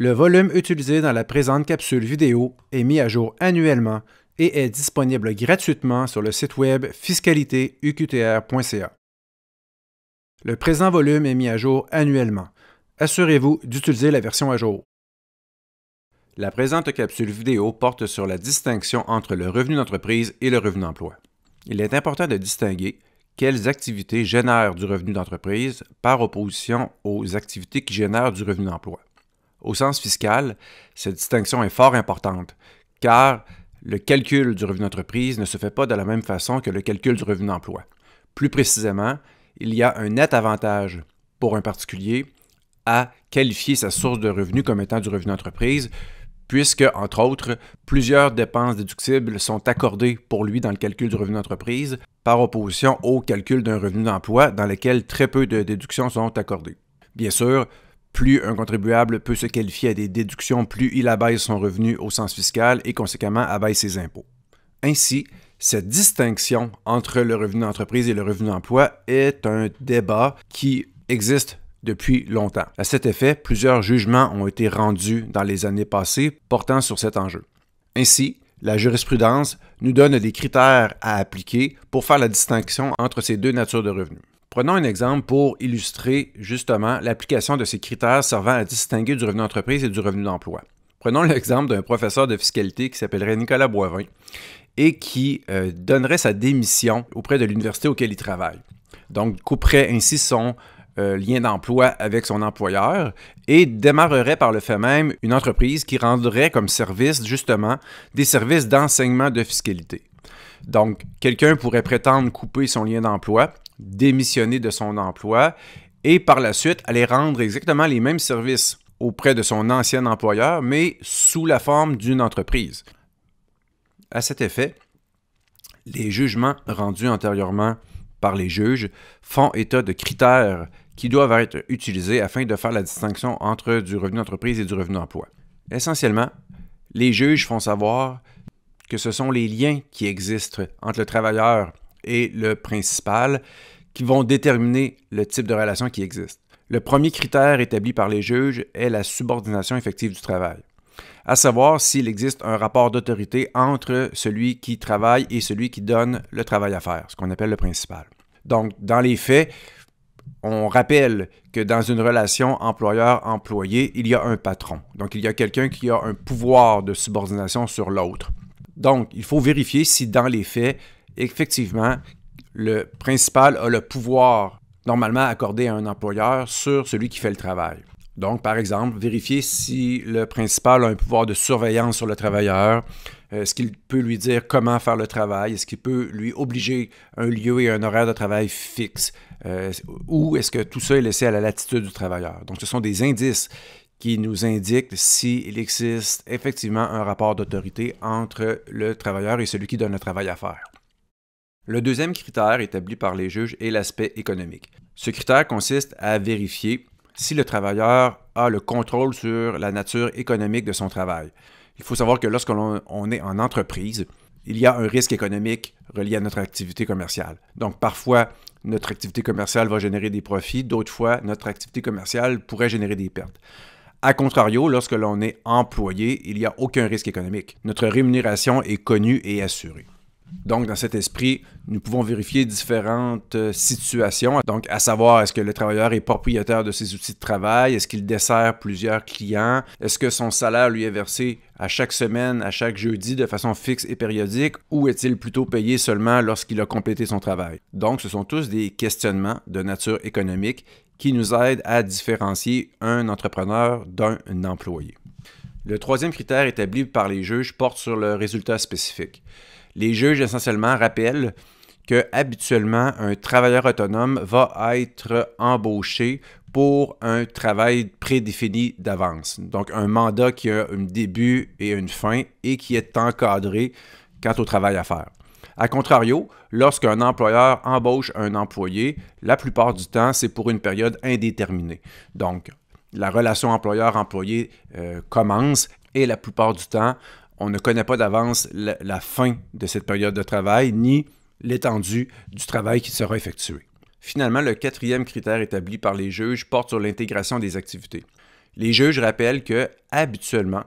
Le volume utilisé dans la présente capsule vidéo est mis à jour annuellement et est disponible gratuitement sur le site web fiscalitéuqtr.ca. Le présent volume est mis à jour annuellement. Assurez-vous d'utiliser la version à jour. La présente capsule vidéo porte sur la distinction entre le revenu d'entreprise et le revenu d'emploi. Il est important de distinguer quelles activités génèrent du revenu d'entreprise par opposition aux activités qui génèrent du revenu d'emploi. Au sens fiscal, cette distinction est fort importante, car le calcul du revenu d'entreprise ne se fait pas de la même façon que le calcul du revenu d'emploi. Plus précisément, il y a un net avantage pour un particulier à qualifier sa source de revenu comme étant du revenu d'entreprise, puisque, entre autres, plusieurs dépenses déductibles sont accordées pour lui dans le calcul du revenu d'entreprise, par opposition au calcul d'un revenu d'emploi dans lequel très peu de déductions sont accordées. Bien sûr, plus un contribuable peut se qualifier à des déductions, plus il abaisse son revenu au sens fiscal et conséquemment abaisse ses impôts. Ainsi, cette distinction entre le revenu d'entreprise et le revenu d'emploi est un débat qui existe depuis longtemps. À cet effet, plusieurs jugements ont été rendus dans les années passées portant sur cet enjeu. Ainsi, la jurisprudence nous donne des critères à appliquer pour faire la distinction entre ces deux natures de revenus. Prenons un exemple pour illustrer justement l'application de ces critères servant à distinguer du revenu d'entreprise et du revenu d'emploi. Prenons l'exemple d'un professeur de fiscalité qui s'appellerait Nicolas Boivin et qui euh, donnerait sa démission auprès de l'université auquel il travaille. Donc, couperait ainsi son euh, lien d'emploi avec son employeur et démarrerait par le fait même une entreprise qui rendrait comme service justement des services d'enseignement de fiscalité. Donc, quelqu'un pourrait prétendre couper son lien d'emploi démissionner de son emploi et par la suite aller rendre exactement les mêmes services auprès de son ancien employeur, mais sous la forme d'une entreprise. À cet effet, les jugements rendus antérieurement par les juges font état de critères qui doivent être utilisés afin de faire la distinction entre du revenu d'entreprise et du revenu d'emploi. Essentiellement, les juges font savoir que ce sont les liens qui existent entre le travailleur et le principal qui vont déterminer le type de relation qui existe. Le premier critère établi par les juges est la subordination effective du travail, à savoir s'il existe un rapport d'autorité entre celui qui travaille et celui qui donne le travail à faire, ce qu'on appelle le principal. Donc, dans les faits, on rappelle que dans une relation employeur-employé, il y a un patron. Donc, il y a quelqu'un qui a un pouvoir de subordination sur l'autre. Donc, il faut vérifier si dans les faits, effectivement, le principal a le pouvoir normalement accordé à un employeur sur celui qui fait le travail. Donc, par exemple, vérifier si le principal a un pouvoir de surveillance sur le travailleur, euh, est-ce qu'il peut lui dire comment faire le travail, est-ce qu'il peut lui obliger un lieu et un horaire de travail fixe, euh, ou est-ce que tout ça est laissé à la latitude du travailleur. Donc, ce sont des indices qui nous indiquent s'il existe effectivement un rapport d'autorité entre le travailleur et celui qui donne le travail à faire. Le deuxième critère établi par les juges est l'aspect économique. Ce critère consiste à vérifier si le travailleur a le contrôle sur la nature économique de son travail. Il faut savoir que lorsque l'on est en entreprise, il y a un risque économique relié à notre activité commerciale. Donc parfois, notre activité commerciale va générer des profits, d'autres fois, notre activité commerciale pourrait générer des pertes. A contrario, lorsque l'on est employé, il n'y a aucun risque économique. Notre rémunération est connue et assurée. Donc, dans cet esprit, nous pouvons vérifier différentes euh, situations, donc à savoir est-ce que le travailleur est propriétaire de ses outils de travail, est-ce qu'il dessert plusieurs clients, est-ce que son salaire lui est versé à chaque semaine, à chaque jeudi de façon fixe et périodique, ou est-il plutôt payé seulement lorsqu'il a complété son travail? Donc, ce sont tous des questionnements de nature économique qui nous aident à différencier un entrepreneur d'un employé. Le troisième critère établi par les juges porte sur le résultat spécifique les juges essentiellement rappellent que habituellement un travailleur autonome va être embauché pour un travail prédéfini d'avance. Donc un mandat qui a un début et une fin et qui est encadré quant au travail à faire. A contrario, lorsqu'un employeur embauche un employé, la plupart du temps, c'est pour une période indéterminée. Donc, la relation employeur-employé euh, commence et la plupart du temps, on ne connaît pas d'avance la, fin de cette période de travail ni l'étendue du travail qui sera effectué. Finalement, le quatrième critère établi par les juges porte sur l'intégration des activités. Les juges rappellent que, habituellement,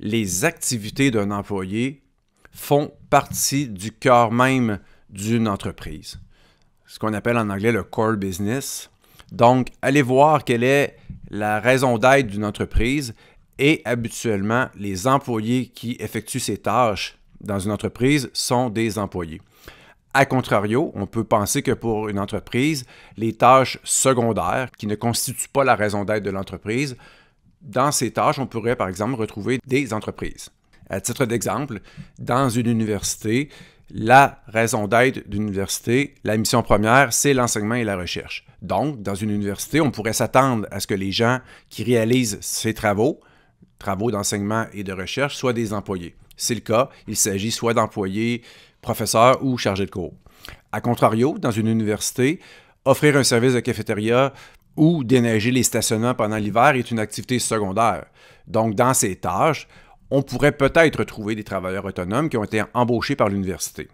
les activités d'un employé font partie du cœur même d'une entreprise, ce qu'on appelle en anglais le core business. Donc, allez voir quelle est la raison d'être d'une entreprise, et habituellement, les employés qui effectuent ces tâches dans une entreprise sont des employés. A contrario, on peut penser que pour une entreprise, les tâches secondaires, qui ne constituent pas la raison d'être de l'entreprise, dans ces tâches, on pourrait par exemple retrouver des entreprises. À titre d'exemple, dans une université, la raison d'être d'une université, la mission première, c'est l'enseignement et la recherche. Donc, dans une université, on pourrait s'attendre à ce que les gens qui réalisent ces travaux travaux d'enseignement et de recherche, soit des employés. C'est le cas, il s'agit soit d'employés, professeurs ou chargés de cours. A contrario, dans une université, offrir un service de cafétéria ou déneiger les stationnements pendant l'hiver est une activité secondaire. Donc, dans ces tâches, on pourrait peut-être trouver des travailleurs autonomes qui ont été embauchés par l'université.